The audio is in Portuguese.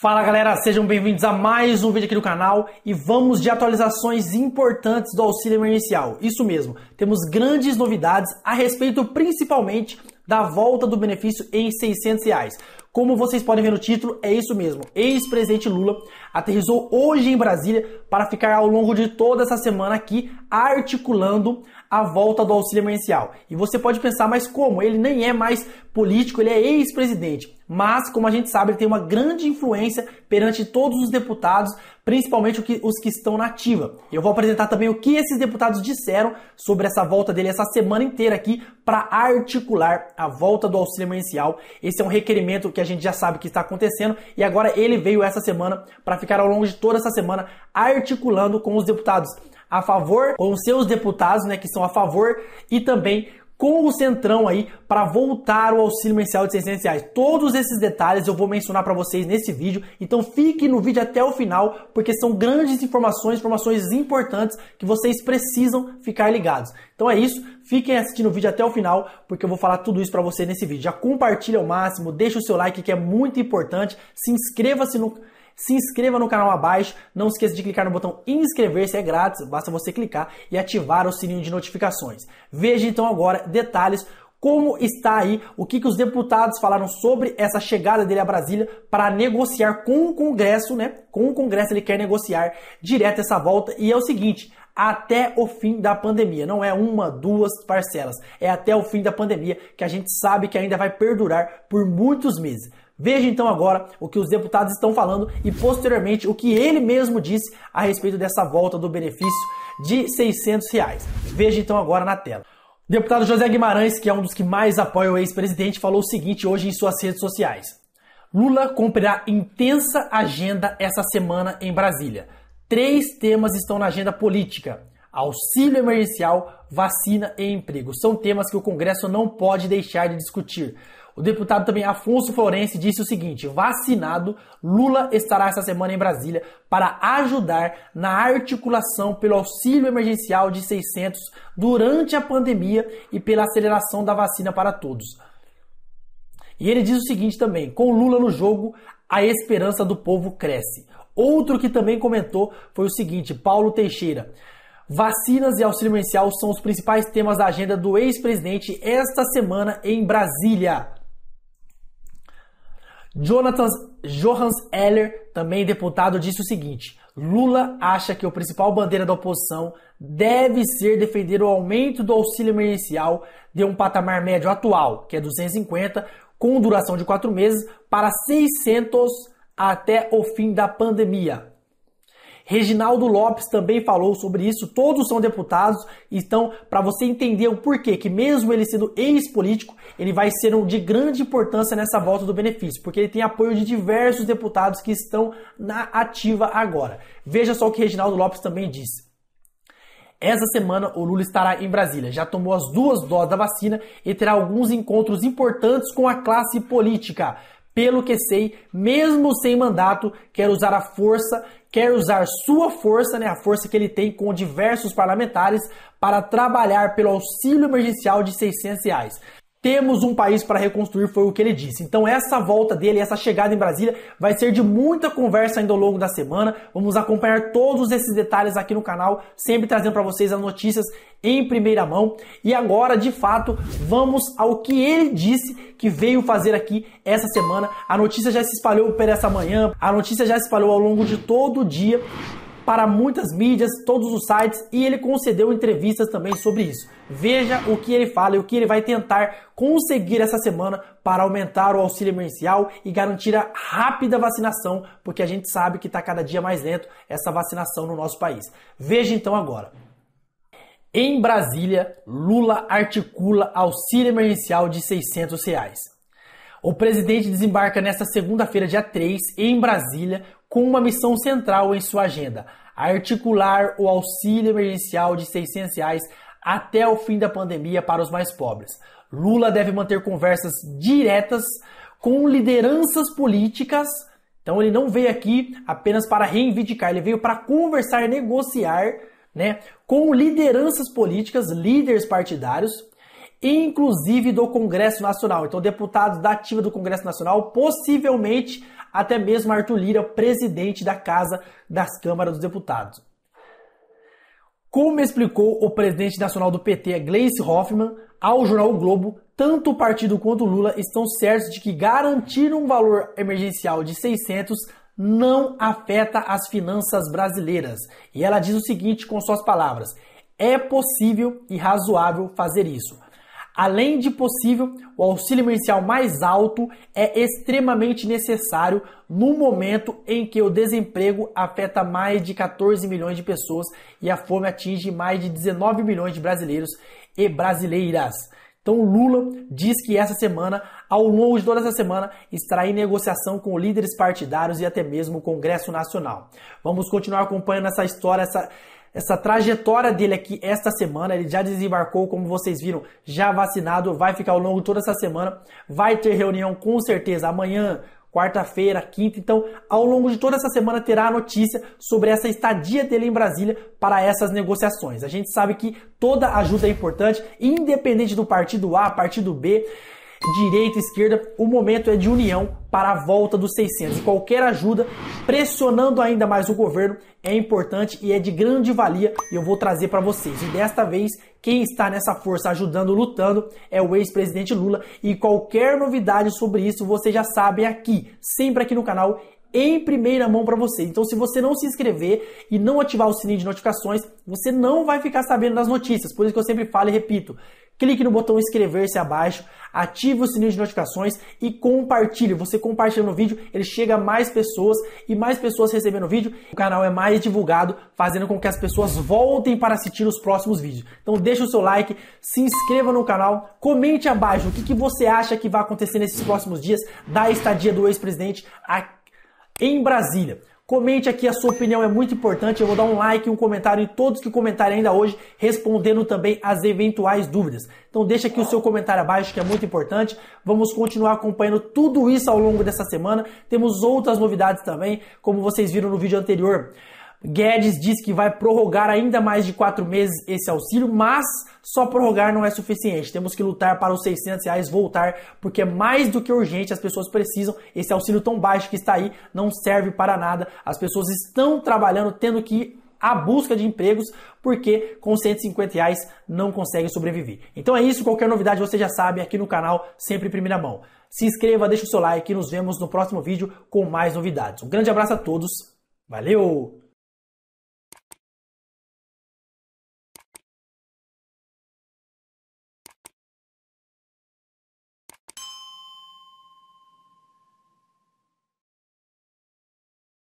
Fala galera, sejam bem-vindos a mais um vídeo aqui do canal e vamos de atualizações importantes do auxílio emergencial. Isso mesmo, temos grandes novidades a respeito principalmente da volta do benefício em 600 reais. Como vocês podem ver no título, é isso mesmo. Ex-presidente Lula aterrizou hoje em Brasília para ficar ao longo de toda essa semana aqui articulando a volta do auxílio emergencial. E você pode pensar, mas como? Ele nem é mais político, ele é ex-presidente. Mas, como a gente sabe, ele tem uma grande influência perante todos os deputados, principalmente os que estão na ativa. Eu vou apresentar também o que esses deputados disseram sobre essa volta dele essa semana inteira aqui para articular a volta do auxílio emergencial. Esse é um requerimento que a gente já sabe que está acontecendo e agora ele veio essa semana para ficar ao longo de toda essa semana articulando com os deputados a favor, com seus deputados, né, que são a favor, e também com o Centrão aí para voltar o auxílio mensal de 600 reais. Todos esses detalhes eu vou mencionar para vocês nesse vídeo, então fique no vídeo até o final, porque são grandes informações, informações importantes que vocês precisam ficar ligados. Então é isso, fiquem assistindo o vídeo até o final, porque eu vou falar tudo isso para vocês nesse vídeo. Já compartilha ao máximo, deixa o seu like que é muito importante, se inscreva-se no se inscreva no canal abaixo, não esqueça de clicar no botão inscrever-se, é grátis, basta você clicar e ativar o sininho de notificações. Veja então agora detalhes como está aí, o que, que os deputados falaram sobre essa chegada dele a Brasília para negociar com o Congresso, né? Com o Congresso ele quer negociar direto essa volta e é o seguinte, até o fim da pandemia. Não é uma, duas parcelas. É até o fim da pandemia que a gente sabe que ainda vai perdurar por muitos meses. Veja então agora o que os deputados estão falando e posteriormente o que ele mesmo disse a respeito dessa volta do benefício de 600 reais. Veja então agora na tela. O deputado José Guimarães, que é um dos que mais apoia o ex-presidente, falou o seguinte hoje em suas redes sociais: Lula cumprirá intensa agenda essa semana em Brasília. Três temas estão na agenda política: auxílio emergencial, vacina e emprego. São temas que o Congresso não pode deixar de discutir. O deputado também Afonso Florense disse o seguinte: vacinado, Lula estará essa semana em Brasília para ajudar na articulação pelo auxílio emergencial de 600 durante a pandemia e pela aceleração da vacina para todos. E ele diz o seguinte também: com Lula no jogo, a esperança do povo cresce. Outro que também comentou foi o seguinte: Paulo Teixeira. Vacinas e auxílio emergencial são os principais temas da agenda do ex-presidente esta semana em Brasília. Jonathan Johans Eller, também deputado, disse o seguinte: Lula acha que o principal bandeira da oposição deve ser defender o aumento do auxílio emergencial de um patamar médio atual, que é 250, com duração de quatro meses, para 600 até o fim da pandemia. Reginaldo Lopes também falou sobre isso, todos são deputados, então para você entender o porquê que mesmo ele sendo ex-político, ele vai ser um de grande importância nessa volta do benefício, porque ele tem apoio de diversos deputados que estão na ativa agora. Veja só o que Reginaldo Lopes também disse. Essa semana o Lula estará em Brasília. Já tomou as duas doses da vacina e terá alguns encontros importantes com a classe política pelo que sei, mesmo sem mandato, quer usar a força, quer usar sua força, né, a força que ele tem com diversos parlamentares, para trabalhar pelo auxílio emergencial de 600 reais. Temos um país para reconstruir, foi o que ele disse. Então, essa volta dele, essa chegada em Brasília, vai ser de muita conversa ainda ao longo da semana. Vamos acompanhar todos esses detalhes aqui no canal, sempre trazendo para vocês as notícias em primeira mão. E agora, de fato, vamos ao que ele disse que veio fazer aqui essa semana. A notícia já se espalhou por essa manhã, a notícia já se espalhou ao longo de todo o dia para muitas mídias, todos os sites e ele concedeu entrevistas também sobre isso. Veja o que ele fala e o que ele vai tentar conseguir essa semana para aumentar o auxílio emergencial e garantir a rápida vacinação, porque a gente sabe que está cada dia mais lento essa vacinação no nosso país. Veja então agora. Em Brasília, Lula articula auxílio emergencial de 600 reais. O presidente desembarca nesta segunda-feira, dia 3, em Brasília, com uma missão central em sua agenda: articular o auxílio emergencial de 600 reais até o fim da pandemia para os mais pobres. Lula deve manter conversas diretas com lideranças políticas. Então ele não veio aqui apenas para reivindicar, ele veio para conversar, negociar, né, com lideranças políticas, líderes partidários inclusive do Congresso Nacional. Então, deputados da ativa do Congresso Nacional, possivelmente até mesmo Arthur Lira, presidente da Casa das Câmaras dos Deputados. Como explicou o presidente nacional do PT, Gleice Hoffmann, ao jornal o Globo, tanto o partido quanto o Lula estão certos de que garantir um valor emergencial de 600 não afeta as finanças brasileiras. E ela diz o seguinte com suas palavras: é possível e razoável fazer isso. Além de possível, o auxílio emergencial mais alto é extremamente necessário no momento em que o desemprego afeta mais de 14 milhões de pessoas e a fome atinge mais de 19 milhões de brasileiros e brasileiras. Então Lula diz que essa semana, ao longo de toda essa semana, estará em negociação com líderes partidários e até mesmo o Congresso Nacional. Vamos continuar acompanhando essa história, essa essa trajetória dele aqui esta semana. Ele já desembarcou, como vocês viram, já vacinado, vai ficar ao longo de toda essa semana. Vai ter reunião com certeza amanhã, quarta-feira, quinta. Então, ao longo de toda essa semana terá a notícia sobre essa estadia dele em Brasília para essas negociações. A gente sabe que toda ajuda é importante, independente do partido A, partido B direita, esquerda, o momento é de união para a volta dos 600. E qualquer ajuda, pressionando ainda mais o governo, é importante e é de grande valia e eu vou trazer para vocês. E desta vez, quem está nessa força ajudando, lutando, é o ex-presidente Lula. E qualquer novidade sobre isso, vocês já sabem aqui, sempre aqui no canal, em primeira mão para você. Então, se você não se inscrever e não ativar o sininho de notificações, você não vai ficar sabendo das notícias. Por isso que eu sempre falo e repito: clique no botão inscrever-se abaixo, ative o sininho de notificações e compartilhe. Você compartilhando o vídeo, ele chega a mais pessoas e mais pessoas recebendo o vídeo, o canal é mais divulgado, fazendo com que as pessoas voltem para assistir os próximos vídeos. Então deixa o seu like, se inscreva no canal, comente abaixo o que, que você acha que vai acontecer nesses próximos dias da estadia do ex-presidente em Brasília. Comente aqui, a sua opinião é muito importante. Eu vou dar um like e um comentário em todos que comentarem ainda hoje, respondendo também as eventuais dúvidas. Então deixa aqui o seu comentário abaixo, que é muito importante. Vamos continuar acompanhando tudo isso ao longo dessa semana. Temos outras novidades também, como vocês viram no vídeo anterior. Guedes diz que vai prorrogar ainda mais de quatro meses esse auxílio, mas só prorrogar não é suficiente. Temos que lutar para os 600 reais voltar, porque é mais do que urgente, as pessoas precisam. Esse auxílio tão baixo que está aí não serve para nada. As pessoas estão trabalhando, tendo que ir à busca de empregos, porque com 150 reais não consegue sobreviver. Então é isso, qualquer novidade você já sabe aqui no canal, sempre em primeira mão. Se inscreva, deixa o seu like e nos vemos no próximo vídeo com mais novidades. Um grande abraço a todos, valeu!